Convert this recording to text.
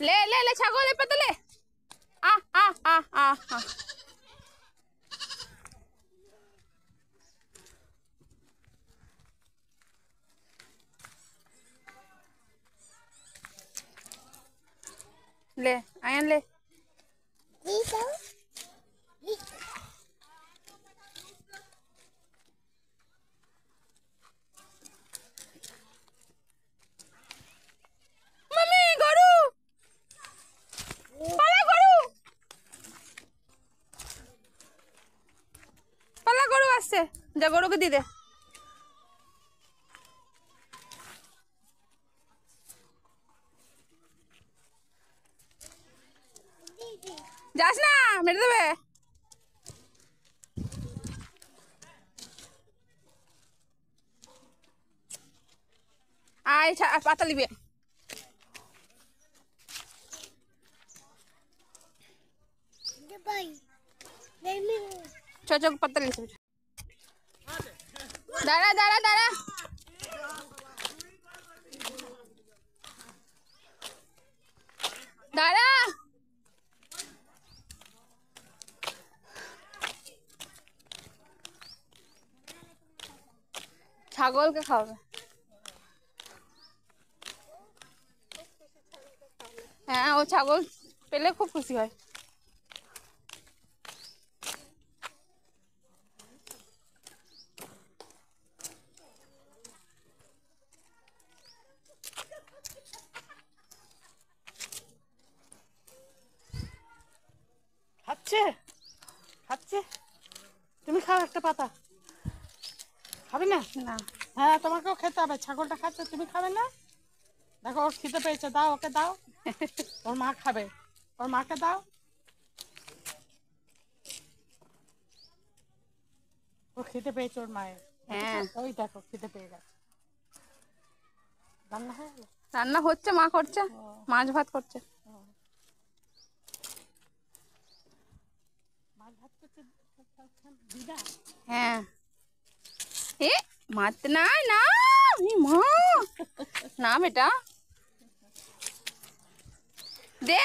ले ले ले छागो ले पता ले आ आ आ आ आ ले आयन ले से जगड़ो के दी दे जासना मेरे दे आई छा पातल भी चौचौ पत्ता दारा दारा दारा दारा छागल के खाओ हाँ वो छागल पहले खूब खुशी है খাচ্ছে খাচ্ছে তুমি খাও একটা পাতা খাবে না হ্যাঁ তোমাকেও খেতে হবে ছাগলটা খাচ্ছে তুমি খাবে না দেখো ওর খেতে পেয়েছে দাও ওকে দাও ওর মা খাবে ওর মাকে দাও ও খেতে পেয়েছে ওর মায়ের হ্যাঁ। ওই দেখো খেতে পেয়ে গেছে রান্না হয়ে রান্না হচ্ছে মা করছে মাছ ভাত করছে হ্যাঁ এ মাত না না মা না বেটা দে